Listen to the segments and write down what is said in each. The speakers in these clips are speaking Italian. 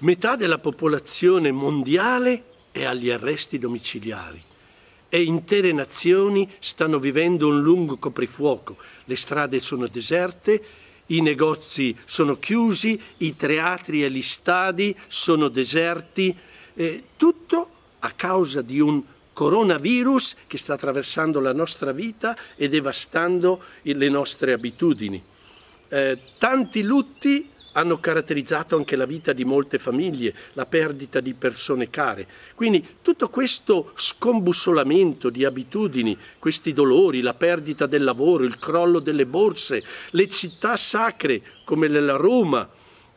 Metà della popolazione mondiale è agli arresti domiciliari e intere nazioni stanno vivendo un lungo coprifuoco. Le strade sono deserte, i negozi sono chiusi, i teatri e gli stadi sono deserti, eh, tutto a causa di un coronavirus che sta attraversando la nostra vita e devastando le nostre abitudini. Eh, tanti lutti hanno caratterizzato anche la vita di molte famiglie, la perdita di persone care. Quindi tutto questo scombussolamento di abitudini, questi dolori, la perdita del lavoro, il crollo delle borse, le città sacre come la Roma,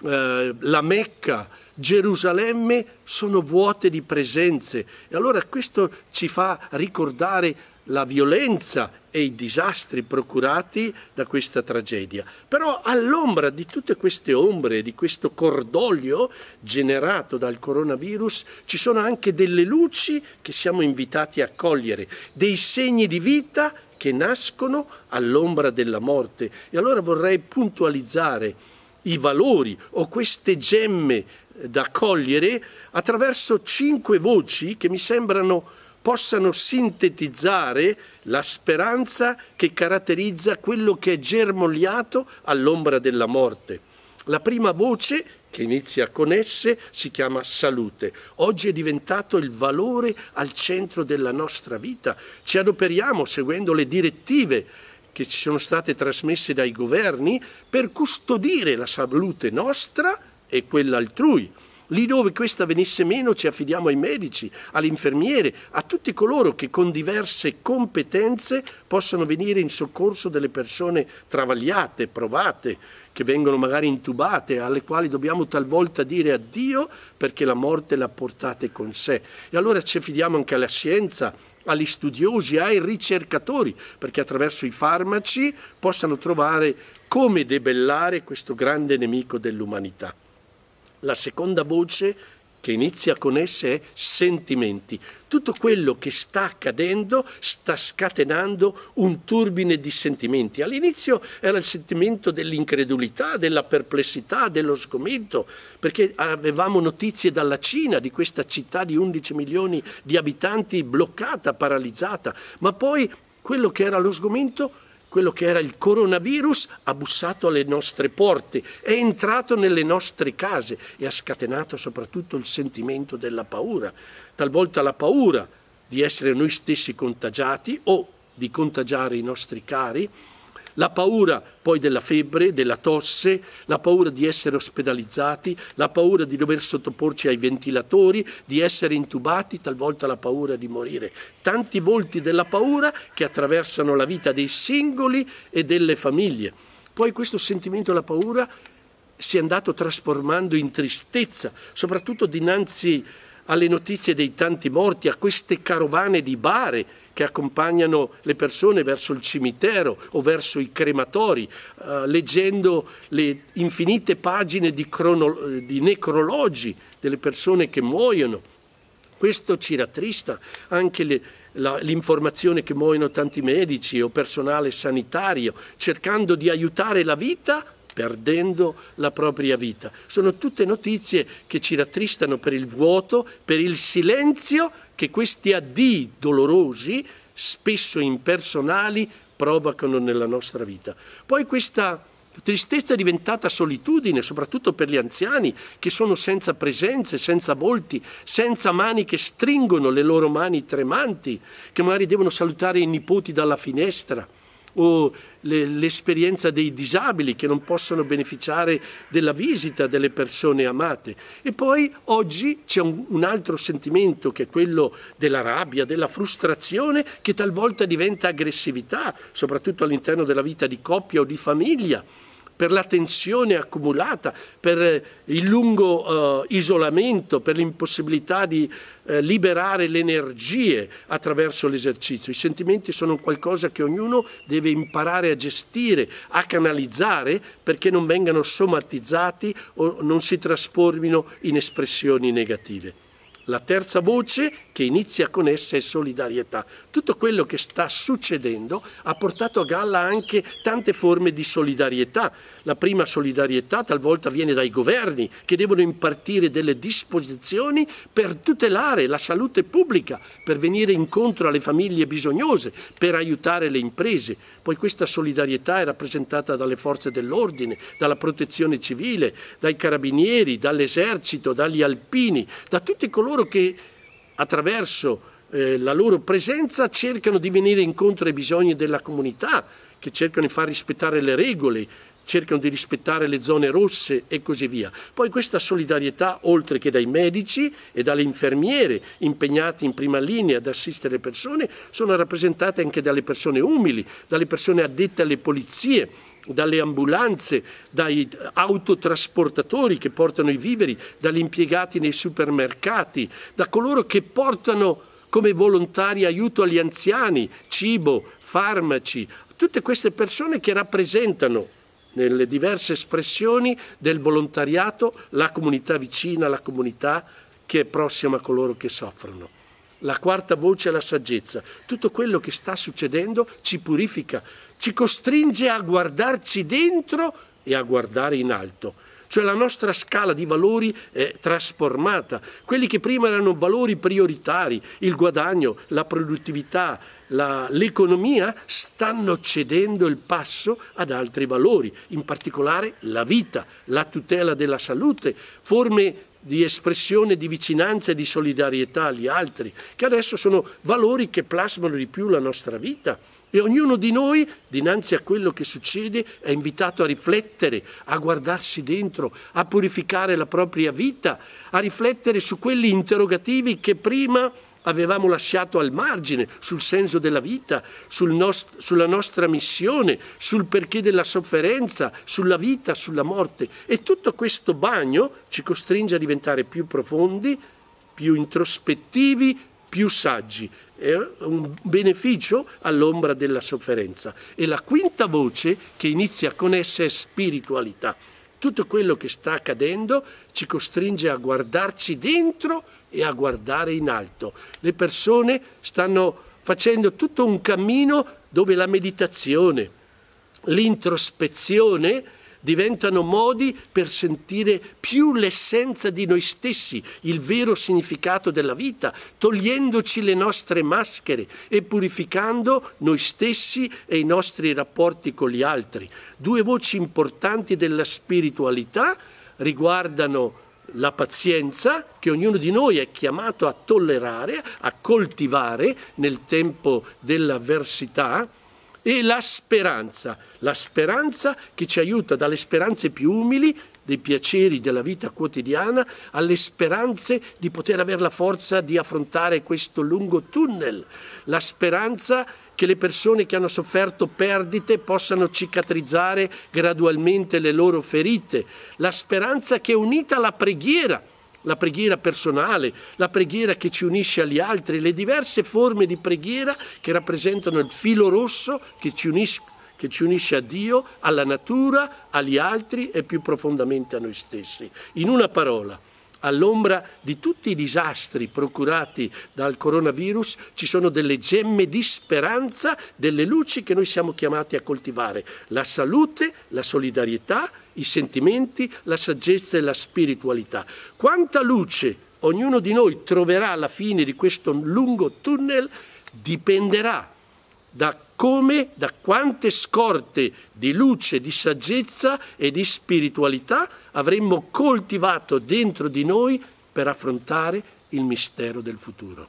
eh, la Mecca, Gerusalemme sono vuote di presenze. E allora questo ci fa ricordare la violenza e i disastri procurati da questa tragedia. Però all'ombra di tutte queste ombre, di questo cordoglio generato dal coronavirus, ci sono anche delle luci che siamo invitati a cogliere, dei segni di vita che nascono all'ombra della morte. E allora vorrei puntualizzare i valori o queste gemme da cogliere attraverso cinque voci che mi sembrano possano sintetizzare la speranza che caratterizza quello che è germogliato all'ombra della morte. La prima voce, che inizia con esse, si chiama salute. Oggi è diventato il valore al centro della nostra vita. Ci adoperiamo seguendo le direttive che ci sono state trasmesse dai governi per custodire la salute nostra e quella altrui. Lì dove questa venisse meno ci affidiamo ai medici, all'infermiere, a tutti coloro che con diverse competenze possono venire in soccorso delle persone travagliate, provate, che vengono magari intubate, alle quali dobbiamo talvolta dire addio perché la morte l'ha portata con sé. E allora ci affidiamo anche alla scienza, agli studiosi, ai ricercatori, perché attraverso i farmaci possano trovare come debellare questo grande nemico dell'umanità la seconda voce che inizia con esse è sentimenti. Tutto quello che sta accadendo sta scatenando un turbine di sentimenti. All'inizio era il sentimento dell'incredulità, della perplessità, dello sgomento, perché avevamo notizie dalla Cina, di questa città di 11 milioni di abitanti bloccata, paralizzata, ma poi quello che era lo sgomento quello che era il coronavirus ha bussato alle nostre porte, è entrato nelle nostre case e ha scatenato soprattutto il sentimento della paura, talvolta la paura di essere noi stessi contagiati o di contagiare i nostri cari la paura poi della febbre, della tosse, la paura di essere ospedalizzati, la paura di dover sottoporci ai ventilatori, di essere intubati, talvolta la paura di morire. Tanti volti della paura che attraversano la vita dei singoli e delle famiglie. Poi questo sentimento della paura si è andato trasformando in tristezza, soprattutto dinanzi alle notizie dei tanti morti, a queste carovane di bare che accompagnano le persone verso il cimitero o verso i crematori, eh, leggendo le infinite pagine di, di necrologi delle persone che muoiono. Questo ci rattrista, anche le, l'informazione che muoiono tanti medici o personale sanitario, cercando di aiutare la vita perdendo la propria vita. Sono tutte notizie che ci rattristano per il vuoto, per il silenzio che questi addì dolorosi, spesso impersonali, provocano nella nostra vita. Poi questa tristezza è diventata solitudine, soprattutto per gli anziani, che sono senza presenze, senza volti, senza mani che stringono le loro mani tremanti, che magari devono salutare i nipoti dalla finestra o l'esperienza dei disabili che non possono beneficiare della visita delle persone amate. E poi oggi c'è un, un altro sentimento che è quello della rabbia, della frustrazione che talvolta diventa aggressività, soprattutto all'interno della vita di coppia o di famiglia per la tensione accumulata, per eh, il lungo eh, isolamento, per l'impossibilità di eh, liberare le energie attraverso l'esercizio. I sentimenti sono qualcosa che ognuno deve imparare a gestire, a canalizzare perché non vengano somatizzati o non si trasformino in espressioni negative. La terza voce che inizia con essa è solidarietà. Tutto quello che sta succedendo ha portato a galla anche tante forme di solidarietà. La prima solidarietà talvolta viene dai governi che devono impartire delle disposizioni per tutelare la salute pubblica, per venire incontro alle famiglie bisognose, per aiutare le imprese. Poi questa solidarietà è rappresentata dalle forze dell'ordine, dalla protezione civile, dai carabinieri, dall'esercito, dagli alpini, da tutti coloro coloro che attraverso eh, la loro presenza cercano di venire incontro ai bisogni della comunità, che cercano di far rispettare le regole, cercano di rispettare le zone rosse e così via. Poi questa solidarietà, oltre che dai medici e dalle infermiere impegnate in prima linea ad assistere le persone, sono rappresentate anche dalle persone umili, dalle persone addette alle polizie, dalle ambulanze, dai autotrasportatori che portano i viveri, dagli impiegati nei supermercati, da coloro che portano come volontari aiuto agli anziani, cibo, farmaci, tutte queste persone che rappresentano nelle diverse espressioni del volontariato la comunità vicina, la comunità che è prossima a coloro che soffrono. La quarta voce è la saggezza. Tutto quello che sta succedendo ci purifica, ci costringe a guardarci dentro e a guardare in alto cioè la nostra scala di valori è trasformata. Quelli che prima erano valori prioritari, il guadagno, la produttività, l'economia, stanno cedendo il passo ad altri valori, in particolare la vita, la tutela della salute, forme di espressione di vicinanza e di solidarietà agli altri, che adesso sono valori che plasmano di più la nostra vita. E ognuno di noi, dinanzi a quello che succede, è invitato a riflettere, a guardarsi dentro, a purificare la propria vita, a riflettere su quelli interrogativi che prima avevamo lasciato al margine sul senso della vita, sul nost sulla nostra missione, sul perché della sofferenza, sulla vita, sulla morte. E tutto questo bagno ci costringe a diventare più profondi, più introspettivi, più saggi. È un beneficio all'ombra della sofferenza. E la quinta voce che inizia con essa è spiritualità. Tutto quello che sta accadendo ci costringe a guardarci dentro e a guardare in alto. Le persone stanno facendo tutto un cammino dove la meditazione, l'introspezione diventano modi per sentire più l'essenza di noi stessi, il vero significato della vita, togliendoci le nostre maschere e purificando noi stessi e i nostri rapporti con gli altri. Due voci importanti della spiritualità riguardano la pazienza che ognuno di noi è chiamato a tollerare, a coltivare nel tempo dell'avversità e la speranza, la speranza che ci aiuta dalle speranze più umili dei piaceri della vita quotidiana alle speranze di poter avere la forza di affrontare questo lungo tunnel, la speranza che le persone che hanno sofferto perdite possano cicatrizzare gradualmente le loro ferite, la speranza che è unita alla preghiera, la preghiera personale, la preghiera che ci unisce agli altri, le diverse forme di preghiera che rappresentano il filo rosso che ci unisce, che ci unisce a Dio, alla natura, agli altri e più profondamente a noi stessi. In una parola, all'ombra di tutti i disastri procurati dal coronavirus ci sono delle gemme di speranza, delle luci che noi siamo chiamati a coltivare. La salute, la solidarietà, i sentimenti, la saggezza e la spiritualità. Quanta luce ognuno di noi troverà alla fine di questo lungo tunnel dipenderà da come, da quante scorte di luce, di saggezza e di spiritualità avremmo coltivato dentro di noi per affrontare il mistero del futuro.